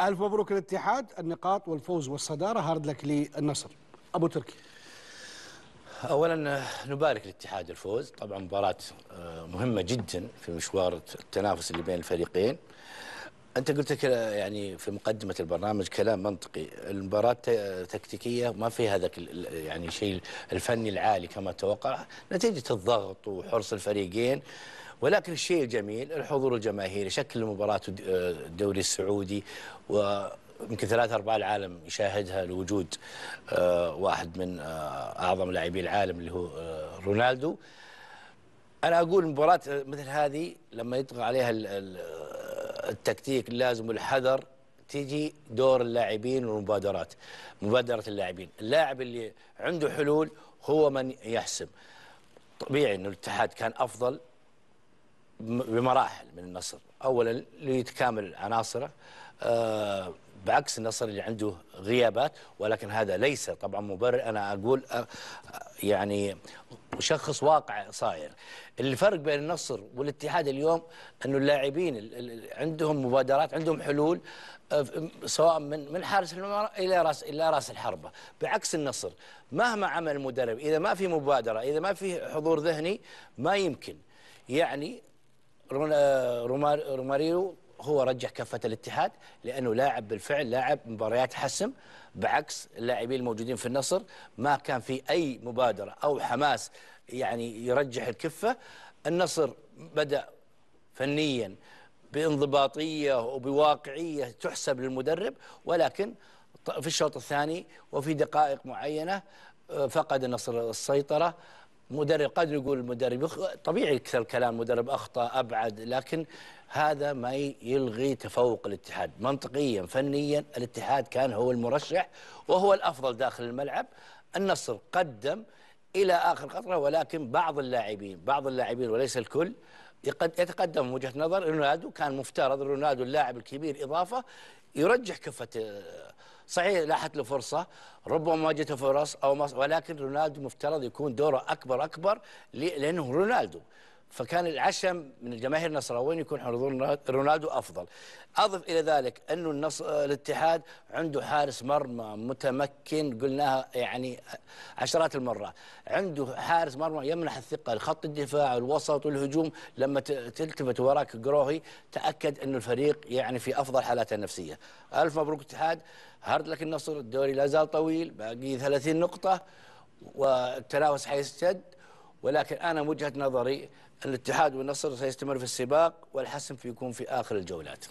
ألف مبروك الاتحاد النقاط والفوز والصدارة هارد لك للنصر أبو تركي اولا نبارك الاتحاد الفوز طبعا مباراه آه، مهمه جدا في مشوار التنافس اللي بين الفريقين انت قلت يعني في مقدمه البرنامج كلام منطقي المباراه تكتيكيه ما في هذاك يعني شيء الفني العالي كما توقع نتيجه الضغط وحرص الفريقين ولكن الشيء الجميل الحضور الجماهيري شكل المباراة آه، الدوري السعودي و يمكن ثلاثة أرباع العالم يشاهدها لوجود آه، واحد من آه، أعظم لاعبي العالم اللي هو رونالدو أنا أقول مباراة مثل هذه لما يطغى عليها التكتيك اللازم والحذر تيجي دور اللاعبين والمبادرات مبادرة اللاعبين اللاعب اللي عنده حلول هو من يحسم طبيعي أن الاتحاد كان أفضل بمراحل من النصر اولا ليتكامل عناصره آه، بعكس النصر اللي عنده غيابات ولكن هذا ليس طبعا مبرر انا اقول آه، آه، يعني اشخص واقع صاير الفرق بين النصر والاتحاد اليوم انه اللاعبين عندهم مبادرات عندهم حلول سواء من من حارس المرمى الى راس الى راس الحربه بعكس النصر مهما عمل المدرب اذا ما في مبادره اذا ما في حضور ذهني ما يمكن يعني روماريو هو رجح كفه الاتحاد لانه لاعب بالفعل لاعب مباريات حسم بعكس اللاعبين الموجودين في النصر ما كان في اي مبادره او حماس يعني يرجح الكفه النصر بدا فنيا بانضباطيه وبواقعيه تحسب للمدرب ولكن في الشوط الثاني وفي دقائق معينه آه، فقد النصر السيطره مدرب قد يقول المدرب طبيعي يكثر الكلام مدرب اخطا ابعد لكن هذا ما يلغي تفوق الاتحاد منطقيا فنيا الاتحاد كان هو المرشح وهو الافضل داخل الملعب النصر قدم الى اخر قطره ولكن بعض اللاعبين بعض اللاعبين وليس الكل يتقدم من وجهه نظر رونالدو كان مفترض رونالدو اللاعب الكبير اضافه يرجح كفه آه، صحيح لاحت له فرصه ربما واجهته فرص او ولكن رونالدو مفترض يكون دوره اكبر اكبر لانه رونالدو فكان العشم من الجماهير النصراويين يكون حضور رونالدو افضل. اضف الى ذلك انه النص الاتحاد عنده حارس مرمى متمكن قلناها يعني عشرات المرات، عنده حارس مرمى يمنح الثقه لخط الدفاع والوسط والهجوم لما تلتفت وراك قروهي تاكد انه الفريق يعني في افضل حالاته النفسيه. الف مبروك الاتحاد هارد لك النصر الدوري لا زال طويل باقي 30 نقطه والتنافس حيستد. ولكن أنا وجهة نظري الاتحاد والنصر سيستمر في السباق والحسم فيكون في آخر الجولات